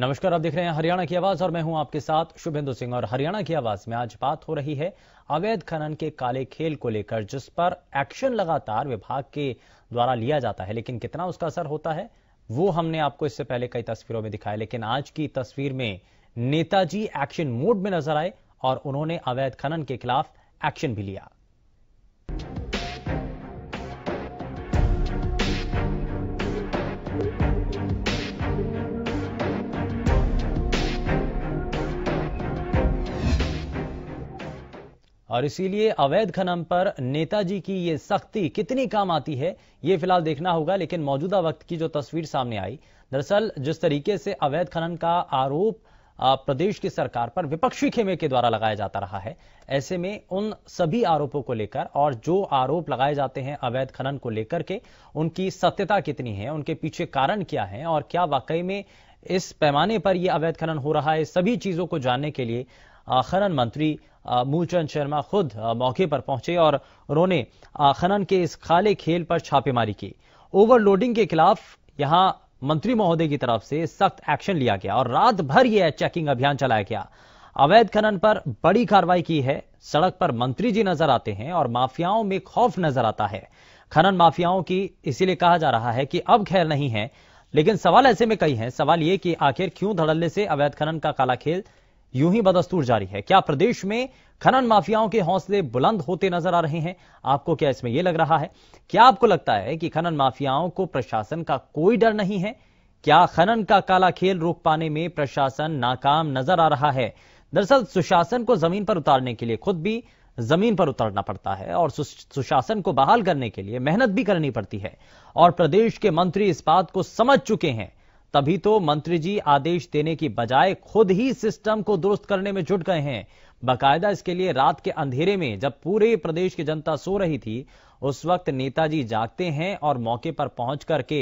नमस्कार आप देख रहे हैं हरियाणा की आवाज और मैं हूं आपके साथ शुभेंदु सिंह और हरियाणा की आवाज में आज बात हो रही है अवैध खनन के काले खेल को लेकर जिस पर एक्शन लगातार विभाग के द्वारा लिया जाता है लेकिन कितना उसका असर होता है वो हमने आपको इससे पहले कई तस्वीरों में दिखाया लेकिन आज की तस्वीर में नेताजी एक्शन मोड में नजर आए और उन्होंने अवैध खनन के खिलाफ एक्शन भी लिया और इसीलिए अवैध खनन पर नेताजी की ये सख्ती कितनी काम आती है ये फिलहाल देखना होगा लेकिन मौजूदा वक्त की जो तस्वीर सामने आई दरअसल जिस तरीके से अवैध खनन का आरोप प्रदेश की सरकार पर विपक्षी खेमे के द्वारा लगाया जाता रहा है ऐसे में उन सभी आरोपों को लेकर और जो आरोप लगाए जाते हैं अवैध खनन को लेकर के उनकी सत्यता कितनी है उनके पीछे कारण क्या है और क्या वाकई में इस पैमाने पर यह अवैध खनन हो रहा है सभी चीजों को जानने के लिए खनन मंत्री मूलचंद शर्मा खुद मौके पर पहुंचे और उन्होंने खनन के इस खाले खेल पर छापेमारी की ओवरलोडिंग के खिलाफ यहां मंत्री महोदय की तरफ से सख्त एक्शन लिया गया और रात भर यह चेकिंग अभियान चलाया गया अवैध खनन पर बड़ी कार्रवाई की है सड़क पर मंत्री जी नजर आते हैं और माफियाओं में खौफ नजर आता है खनन माफियाओं की इसीलिए कहा जा रहा है कि अब खैर नहीं है लेकिन सवाल ऐसे में कई हैं सवाल ये कि आखिर क्यों धड़ल्ले से अवैध खनन का काला खेल यूं ही बदस्तूर जारी है क्या प्रदेश में खनन माफियाओं के हौसले बुलंद होते नजर आ रहे हैं आपको क्या इसमें यह लग रहा है क्या आपको लगता है कि खनन माफियाओं को प्रशासन का कोई डर नहीं है क्या खनन का काला खेल रोक पाने में प्रशासन नाकाम नजर आ रहा है दरअसल सुशासन को जमीन पर उतारने के लिए खुद भी जमीन पर उतरना पड़ता है और सुशासन को बहाल करने के लिए मेहनत भी करनी पड़ती है और प्रदेश के मंत्री इस बात को समझ चुके हैं तभी तो मंत्री जी आदेश देने की बजाय खुद ही सिस्टम को दुरुस्त करने में जुट गए हैं बाकायदा इसके लिए रात के अंधेरे में जब पूरे प्रदेश की जनता सो रही थी उस वक्त नेताजी जागते हैं और मौके पर पहुंच करके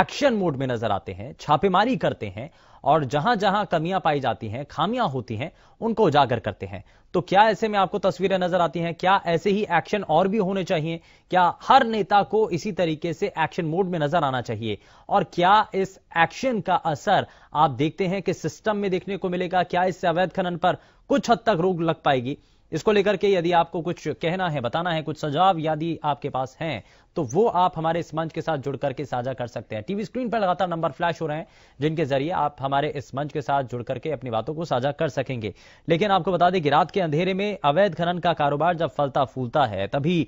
एक्शन मोड में नजर आते हैं छापेमारी करते हैं और जहां जहां कमियां पाई जाती हैं खामियां होती हैं उनको उजागर करते हैं तो क्या ऐसे में आपको तस्वीरें नजर आती हैं क्या ऐसे ही एक्शन और भी होने चाहिए क्या हर नेता को इसी तरीके से एक्शन मोड में नजर आना चाहिए और क्या इस एक्शन का असर आप देखते हैं कि सिस्टम में देखने को मिलेगा क्या इससे अवैध खनन पर कुछ हद तक रोक लग पाएगी इसको लेकर के यदि आपको कुछ कहना है बताना है कुछ सुझाव यदि आपके पास हैं तो वो आप हमारे इस मंच के साथ जुड़ करके साझा कर सकते हैं टीवी स्क्रीन पर लगातार नंबर फ्लैश हो रहे हैं जिनके जरिए आप हमारे इस मंच के साथ जुड़ करके अपनी बातों को साझा कर सकेंगे लेकिन आपको बता दें कि रात के अंधेरे में अवैध खनन का कारोबार जब फलता फूलता है तभी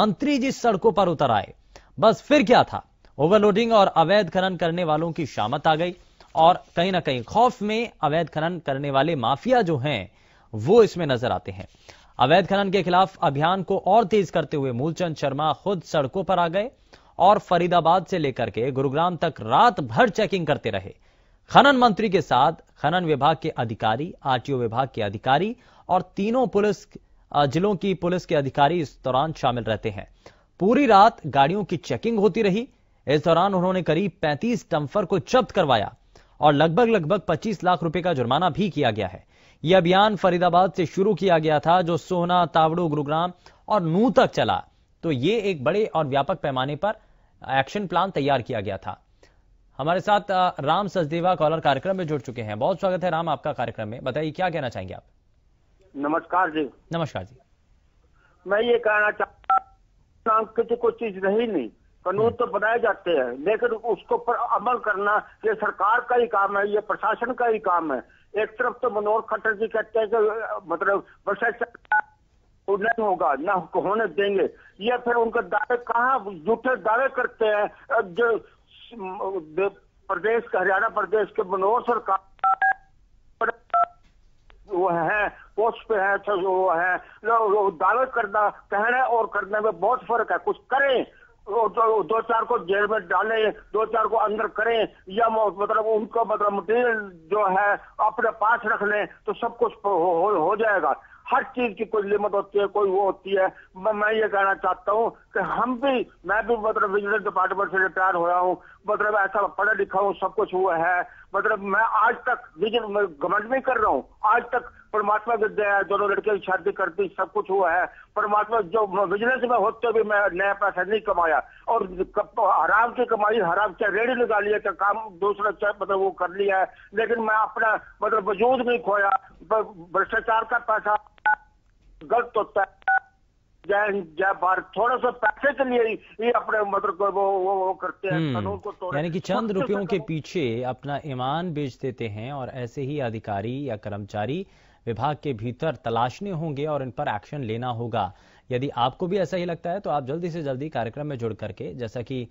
मंत्री जी सड़कों पर उतर आए बस फिर क्या था ओवरलोडिंग और अवैध खनन करने वालों की शामत आ गई और कहीं ना कहीं खौफ में अवैध खनन करने वाले माफिया जो हैं वो इसमें नजर आते हैं अवैध खनन के खिलाफ अभियान को और तेज करते हुए मूलचंद शर्मा खुद सड़कों पर आ गए और फरीदाबाद से लेकर के गुरुग्राम तक रात भर चेकिंग करते रहे खनन मंत्री के साथ खनन विभाग के अधिकारी आरटीओ विभाग के अधिकारी और तीनों पुलिस जिलों की पुलिस के अधिकारी इस दौरान शामिल रहते हैं पूरी रात गाड़ियों की चेकिंग होती रही इस दौरान उन्होंने करीब 35 डंफर को जब्त करवाया और लगभग लगभग 25 लाख रुपए का जुर्माना भी किया गया है यह अभियान फरीदाबाद से शुरू किया गया था जो सोना तावड़ो गुरुग्राम और नू तक चला तो ये एक बड़े और व्यापक पैमाने पर एक्शन प्लान तैयार किया गया था हमारे साथ राम सचदेवा कॉलर कार्यक्रम में जुड़ चुके हैं बहुत स्वागत है राम आपका कार्यक्रम में बताइए क्या कहना चाहेंगे आप नमस्कार जी नमस्कार जी मैं ये कहना चाहता हूँ तो कोई चीज रही नहीं कानून हम्म। तो बनाए जाते हैं लेकिन उसको पर अमल करना ये सरकार का ही काम है ये प्रशासन का ही काम है एक तरफ तो मनोहर खट्टर जी कहते हैं कि मतलब भ्रष्टाचार तो नहीं होगा ना होने देंगे या फिर उनके दावे कहाँ झूठे दावे करते हैं जो प्रदेश हरियाणा प्रदेश के मनोहर सरकार वो है पोस्ट पे है तो वो है दावे करना कहना और करने में बहुत फर्क है कुछ करें तो, दो, चार को जेल में डालें दो चार को अंदर करें या मतलब उनको मतलब मटेरियल जो है अपने पास रख लें तो सब कुछ हो, हो जाएगा हर चीज की कोई लिमिट होती है कोई वो होती है मैं, मैं ये कहना चाहता हूँ कि हम भी मैं भी मतलब विजिलेंस डिपार्टमेंट से रिटायर हो रहा हूँ मतलब ऐसा पढ़ा लिखा हूँ सब कुछ हुआ है मतलब मैं आज तक गवर्नमेंट नहीं कर रहा हूँ आज तक परमात्मा की दया दोनों लड़के की शादी करती सब कुछ हुआ है परमात्मा जो बिजनेस में होते भी मैं नया पैसा नहीं कमाया और हराम की कमाई हराम चाहे रेडी लगा लिया चाहे काम दूसरा चाहे मतलब वो कर लिया है लेकिन मैं अपना मतलब वजूद नहीं खोया भ्रष्टाचार का पैसा गलत होता है जय हिंद जय भारत थोड़ा सा पैसे के लिए ही अपने मतलब को वो वो, वो करते हैं कानून हम्म। को तोड़ यानी कि चंद रुपयों के पीछे अपना ईमान बेच देते हैं और ऐसे ही अधिकारी या कर्मचारी विभाग के भीतर तलाशने होंगे और इन पर एक्शन लेना होगा यदि आपको भी ऐसा ही लगता है तो आप जल्दी से जल्दी कार्यक्रम में जुड़ करके जैसा कि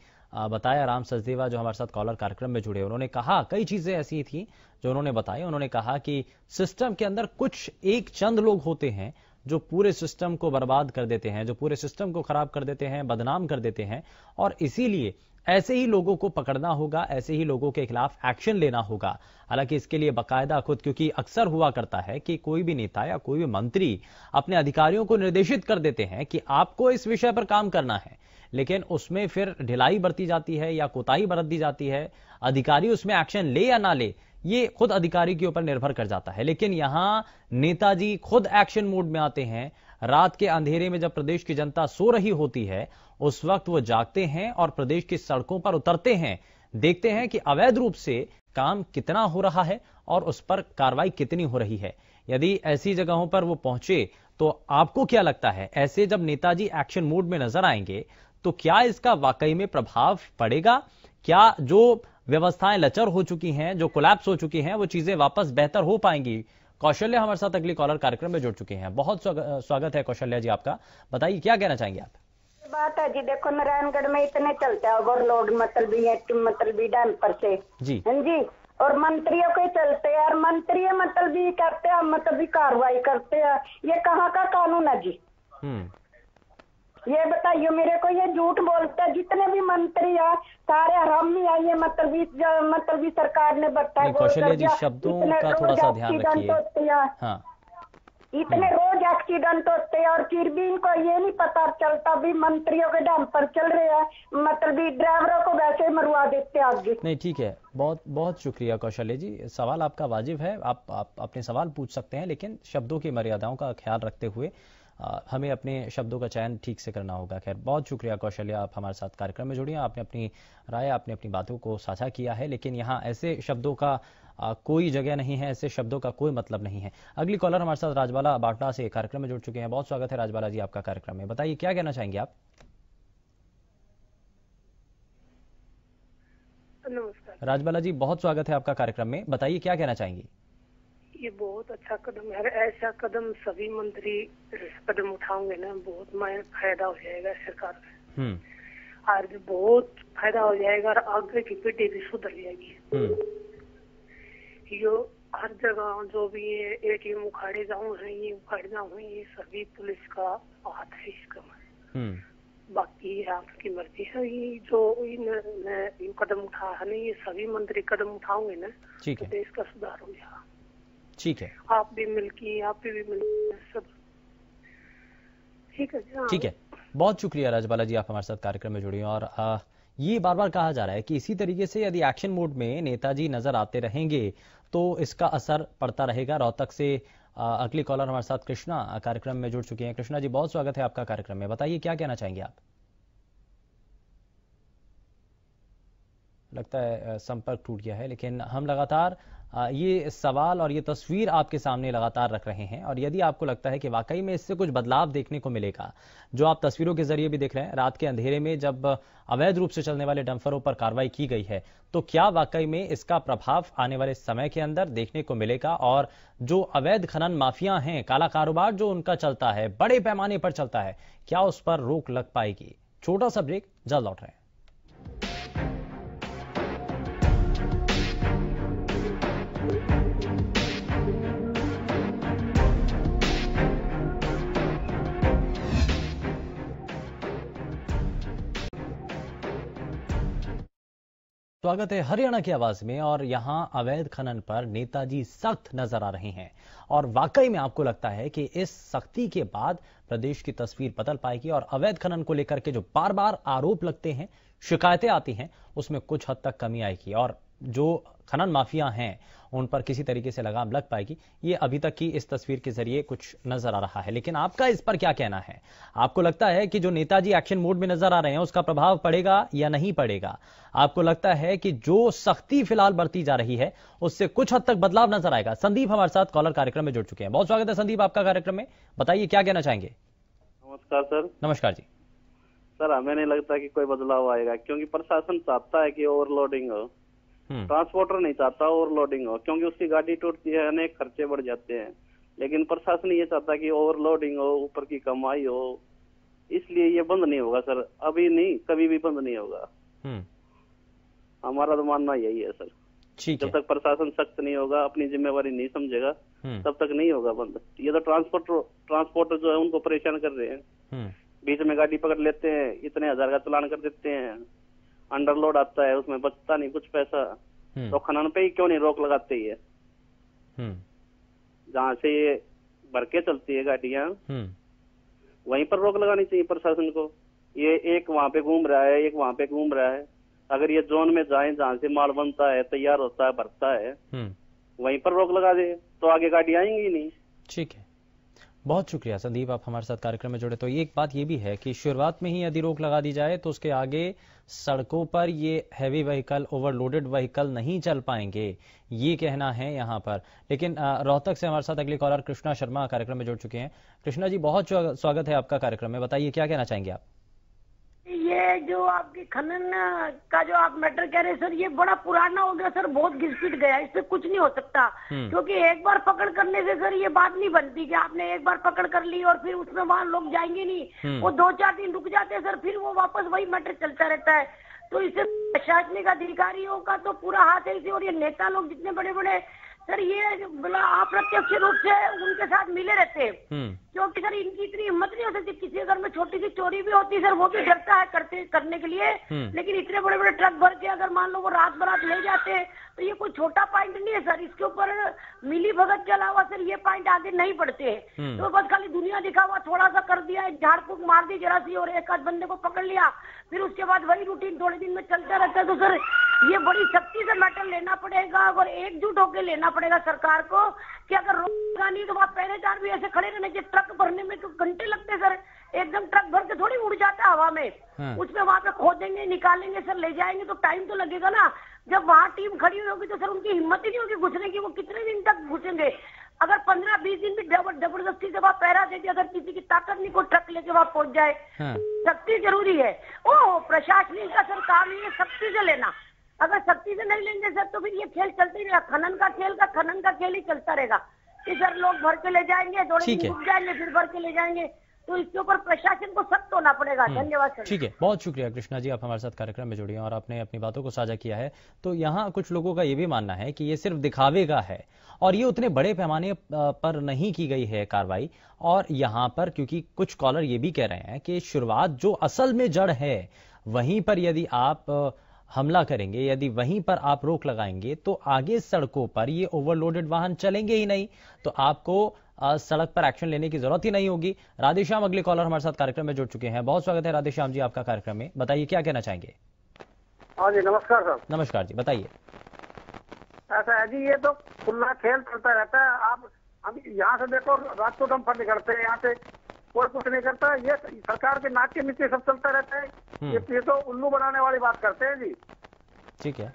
बताया राम सचदेवा जो हमारे साथ कॉलर कार्यक्रम में जुड़े उन्होंने कहा कई चीजें ऐसी थी जो उन्होंने बताई उन्होंने कहा कि सिस्टम के अंदर कुछ एक चंद लोग होते हैं जो पूरे सिस्टम को बर्बाद कर देते हैं जो पूरे सिस्टम को खराब कर देते हैं बदनाम कर देते हैं और इसीलिए ऐसे ही लोगों को पकड़ना होगा ऐसे ही लोगों के खिलाफ एक्शन लेना होगा हालांकि इसके लिए बकायदा खुद क्योंकि अक्सर हुआ करता है कि कोई भी नेता या कोई भी मंत्री अपने अधिकारियों को निर्देशित कर देते हैं कि आपको इस विषय पर काम करना है लेकिन उसमें फिर ढिलाई बरती जाती है या कोताही बरत दी जाती है अधिकारी उसमें एक्शन ले या ना ले ये खुद अधिकारी के ऊपर निर्भर कर जाता है लेकिन यहां नेताजी खुद एक्शन मोड में आते हैं रात के अंधेरे में जब प्रदेश की जनता सो रही होती है उस वक्त वो जागते हैं और प्रदेश की सड़कों पर उतरते हैं देखते हैं कि अवैध रूप से काम कितना हो रहा है और उस पर कार्रवाई कितनी हो रही है यदि ऐसी जगहों पर वो पहुंचे तो आपको क्या लगता है ऐसे जब नेताजी एक्शन मोड में नजर आएंगे तो क्या इसका वाकई में प्रभाव पड़ेगा क्या जो व्यवस्थाएं लचर हो चुकी हैं जो कोलैप्स हो चुकी हैं वो चीजें वापस बेहतर हो पाएंगी कौशल्य हमारे साथ अगली कॉलर कार्यक्रम में जुड़ चुके हैं बहुत स्वागत है कौशल्या जी आपका बताइए क्या कहना चाहेंगे आप बात है जी देखो नारायणगढ़ में इतने चलते हैं ओवरलोड मतलब मतलब डैम्पर से जी हाँ जी और मंत्रियों के चलते और मंत्री मतलब भी करते हैं मतलब भी कार्रवाई करते हैं ये कहाँ का कानून है जी हम्म। ये बताइए मेरे को ये झूठ बोलता है जितने भी मंत्री है सारे हरामी आए ये मतलब मतलब सरकार ने बताया कौशल्य जी शब्दों का थोड़ा सा ध्यान रखिए हाँ इतने हम्म। रोज एक्सीडेंट होते हैं और फिर भी इनको ये नहीं पता चलता भी मंत्रियों के दम पर चल रहे हैं मतलब ड्राइवरों को वैसे ही मरवा देते हैं आगे नहीं ठीक है बहुत बहुत शुक्रिया कौशल्य जी सवाल आपका वाजिब है आप, आप अपने सवाल पूछ सकते हैं लेकिन शब्दों की मर्यादाओं का ख्याल रखते हुए हमें अपने शब्दों का चयन ठीक से करना होगा खैर बहुत शुक्रिया कौशल्या आप हमारे साथ कार्यक्रम में जुड़ी हैं आपने अपनी राय आपने अपनी बातों को साझा किया है लेकिन यहाँ ऐसे शब्दों का कोई जगह नहीं है ऐसे शब्दों का कोई मतलब नहीं है अगली कॉलर हमारे साथ राजबाला बाटला से कार्यक्रम में जुड़ चुके हैं बहुत स्वागत है राजबाला जी आपका कार्यक्रम में बताइए क्या कहना चाहेंगे आप राजबाला जी बहुत स्वागत है आपका कार्यक्रम में बताइए क्या कहना चाहेंगी ये बहुत अच्छा कदम है ऐसा कदम सभी मंत्री कदम उठाओगे ना बहुत फायदा हो जाएगा सरकार का और भी बहुत फायदा हो जाएगा और आगे की पीढ़ी भी सुधर जाएगी हम्म। यो हर जगह जो भी ये ए टी एम उखाड़े जाऊ है ये उखाड़े जाऊ है ये सभी पुलिस का हाथ है इसका हम्म। बाकी आपकी मर्जी है ये जो इन कदम उठा है ना ये सभी मंत्री कदम उठाओगे ना तो देश का सुधार हो जाएगा ठीक है आप भी मिलकी आप भी, भी मिलकी सब ठीक है हाँ। ठीक है बहुत शुक्रिया राजबाला जी आप हमारे साथ कार्यक्रम में जुड़ी और आ, ये बार बार कहा जा रहा है कि इसी तरीके से यदि एक्शन मोड में नेताजी नजर आते रहेंगे तो इसका असर पड़ता रहेगा रोहतक से अगली कॉलर हमारे साथ कृष्णा कार्यक्रम में जुड़ चुके हैं कृष्णा जी बहुत स्वागत है आपका कार्यक्रम में बताइए क्या कहना चाहेंगे आप लगता है संपर्क टूट गया है लेकिन हम लगातार ये सवाल और ये तस्वीर आपके सामने लगातार रख रहे हैं और यदि आपको लगता है कि वाकई में इससे कुछ बदलाव देखने को मिलेगा जो आप तस्वीरों के जरिए भी देख रहे हैं रात के अंधेरे में जब अवैध रूप से चलने वाले डंफरों पर कार्रवाई की गई है तो क्या वाकई में इसका प्रभाव आने वाले समय के अंदर देखने को मिलेगा और जो अवैध खनन माफिया हैं काला कारोबार जो उनका चलता है बड़े पैमाने पर चलता है क्या उस पर रोक लग पाएगी छोटा सा ब्रेक जल्द लौट रहे हैं स्वागत है हरियाणा की आवाज में और यहां अवैध खनन पर नेताजी सख्त नजर आ रहे हैं और वाकई में आपको लगता है कि इस सख्ती के बाद प्रदेश की तस्वीर बदल पाएगी और अवैध खनन को लेकर के जो बार बार आरोप लगते हैं शिकायतें आती हैं उसमें कुछ हद तक कमी आएगी और जो खनन माफिया हैं उन पर किसी तरीके से लगाम लग पाएगी ये अभी तक की इस तस्वीर के जरिए कुछ नजर आ रहा है लेकिन आपका इस पर क्या कहना है आपको लगता है कि जो नेताजी एक्शन मोड में नजर आ रहे हैं उसका प्रभाव पड़ेगा या नहीं पड़ेगा आपको लगता है कि जो सख्ती फिलहाल बरती जा रही है उससे कुछ हद तक बदलाव नजर आएगा संदीप हमारे साथ कॉलर कार्यक्रम में जुड़ चुके हैं बहुत स्वागत है संदीप आपका कार्यक्रम में बताइए क्या कहना चाहेंगे नमस्कार सर नमस्कार जी सर हमें नहीं लगता कि कोई बदलाव आएगा क्योंकि प्रशासन चाहता है कि ओवरलोडिंग हो हम्म। ट्रांसपोर्टर नहीं चाहता ओवरलोडिंग हो क्योंकि उसकी गाड़ी टूटती है अनेक खर्चे बढ़ जाते हैं लेकिन प्रशासन ये चाहता कि ओवरलोडिंग हो ऊपर की कमाई हो इसलिए ये बंद नहीं होगा सर अभी नहीं कभी भी बंद नहीं होगा हम्म। हमारा तो मानना यही है सर जब तक प्रशासन सख्त नहीं होगा अपनी जिम्मेवारी नहीं समझेगा हम्म। तब तक नहीं होगा बंद ये तो ट्रांसपोर्टर ट्रांसपोर्टर जो है उनको परेशान कर रहे हैं बीच में गाड़ी पकड़ लेते हैं इतने हजार का चलान कर देते हैं अंडरलोड आता है उसमें बचता नहीं कुछ पैसा हम्म। तो खनन पे ही क्यों नहीं रोक लगाते ये हम्म। जहाँ से ये भर के चलती है गाड़िया हम्म। वहीं पर रोक लगानी चाहिए प्रशासन को ये एक वहाँ पे घूम रहा है एक वहाँ पे घूम रहा है अगर ये जोन में जाए जहाँ से माल बनता है तैयार होता है भरता है वहीं पर रोक लगा दे तो आगे गाड़ी आएंगी नहीं ठीक है बहुत शुक्रिया संदीप आप हमारे साथ कार्यक्रम में जुड़े तो एक बात ये भी है कि शुरुआत में ही यदि रोक लगा दी जाए तो उसके आगे सड़कों पर ये हैवी व्हीकल ओवरलोडेड व्हीकल नहीं चल पाएंगे ये कहना है यहाँ पर लेकिन रोहतक से हमारे साथ अगले कॉलर कृष्णा शर्मा कार्यक्रम में जुड़ चुके हैं कृष्णा जी बहुत स्वागत है आपका कार्यक्रम में बताइए क्या कहना चाहेंगे आप ये जो आपके खनन का जो आप मैटर कह रहे हैं सर ये बड़ा पुराना हो गया सर बहुत घिसपिट गया इससे कुछ नहीं हो सकता हम्म। क्योंकि एक बार पकड़ करने से सर ये बात नहीं बनती कि आपने एक बार पकड़ कर ली और फिर उसमें वहां लोग जाएंगे नहीं हम्म। वो दो चार दिन रुक जाते हैं सर फिर वो वापस वही मैटर चलता रहता है तो इससे प्रशासनिक अधिकारियों का तो पूरा हाथ है इसे और ये नेता लोग जितने बड़े बड़े सर ये बोला अप्रत्यक्ष रूप से उनके साथ मिले रहते हैं हम्म। क्योंकि सर इनकी इतनी हिम्मत नहीं हो सकती किसी घर में छोटी सी चोरी भी होती सर वो भी हम्म। डरता है करते करने के लिए हम्म। लेकिन इतने बड़े बड़े ट्रक भर के अगर मान लो वो रात बरात ले जाते हैं तो ये कोई छोटा पॉइंट नहीं है सर इसके ऊपर मिली भगत के अलावा सर ये पॉइंट आगे नहीं बढ़ते तो बस खाली दुनिया दिखा हुआ थोड़ा सा कर दिया झाड़ फूक मार दी जरा सी और एक आध बंदे को पकड़ लिया फिर उसके बाद वही रूटीन थोड़े दिन में चलता रहता है तो सर ये बड़ी सख्ती से मैटर लेना पड़ेगा और एकजुट होकर लेना पड़ेगा सरकार को कि अगर रोका नहीं तो वहाँ पहरेदार भी ऐसे खड़े रहने के ट्रक भरने में तो घंटे लगते सर एकदम ट्रक भर के थोड़ी उड़ जाता हवा में हाँ। उसमें वहाँ पे खोदेंगे निकालेंगे सर ले जाएंगे तो टाइम तो लगेगा ना जब वहाँ टीम खड़ी होगी तो सर उनकी हिम्मत ही नहीं होगी घुसने की वो कितने दिन तक घुसेंगे अगर पंद्रह बीस दिन भी जबरदस्ती से वहाँ पहरा देती अगर किसी की ताकत नहीं को ट्रक लेके वहाँ पहुंच जाए हाँ। सख्ती जरूरी है ओ प्रशासनिक का सर काम है सख्ती से लेना अगर सख्ती से नहीं लेंगे सर तो फिर ये खेल चलते ही रहेगा खनन का खेल का खनन का खेल ही चलता रहेगा कि सर लोग भर के ले जाएंगे थोड़े दिन रुक जाएंगे फिर भर के ले जाएंगे तो इसके ऊपर प्रशासन को सख्त होना पड़ेगा हम्म, धन्यवाद सर ठीक है बहुत शुक्रिया कृष्णा जी आप हमारे साथ कार्यक्रम में जुड़ी हैं और आपने अपनी बातों को साझा किया है तो यहाँ कुछ लोगों का ये भी मानना है कि ये सिर्फ दिखावे का है और ये उतने बड़े पैमाने पर नहीं की गई है कार्रवाई और यहां पर क्योंकि कुछ कॉलर ये भी कह रहे हैं कि शुरुआत जो असल में जड़ है वहीं पर यदि आप हमला करेंगे यदि वहीं पर आप रोक लगाएंगे तो आगे सड़कों पर ये ओवरलोडेड वाहन चलेंगे ही नहीं तो आपको सड़क पर एक्शन लेने की जरूरत ही नहीं होगी राधेश्याम अगले कॉलर हमारे साथ कार्यक्रम में जुड़ चुके हैं बहुत स्वागत है राधेश्याम जी आपका कार्यक्रम में बताइए क्या कहना चाहेंगे हाँ जी नमस्कार सर नमस्कार जी बताइए ऐसा अच्छा, है जी ये तो खुला खेल चलता रहता है आप हम यहाँ से देखो रात को हम पर निकलते हैं यहाँ से कोई कुछ नहीं करता ये सरकार के नाक के नीचे सब चलता रहता है ये, हम्म। ये तो उल्लू बनाने वाली बात करते हैं जी ठीक है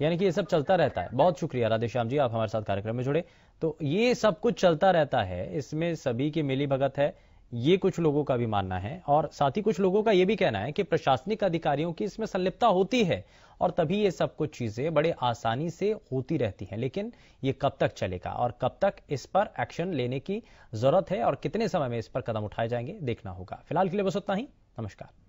यानी कि ये सब चलता रहता है बहुत शुक्रिया राधेश्याम जी आप हमारे साथ कार्यक्रम में जुड़े तो ये सब कुछ चलता रहता है इसमें सभी की मिली भगत है ये कुछ लोगों का भी मानना है और साथ ही कुछ लोगों का यह भी कहना है कि प्रशासनिक अधिकारियों की इसमें संलिप्तता होती है और तभी ये सब कुछ चीजें बड़े आसानी से होती रहती हैं लेकिन ये कब तक चलेगा और कब तक इस पर एक्शन लेने की जरूरत है और कितने समय में इस पर कदम उठाए जाएंगे देखना होगा फिलहाल के लिए बस उतना ही नमस्कार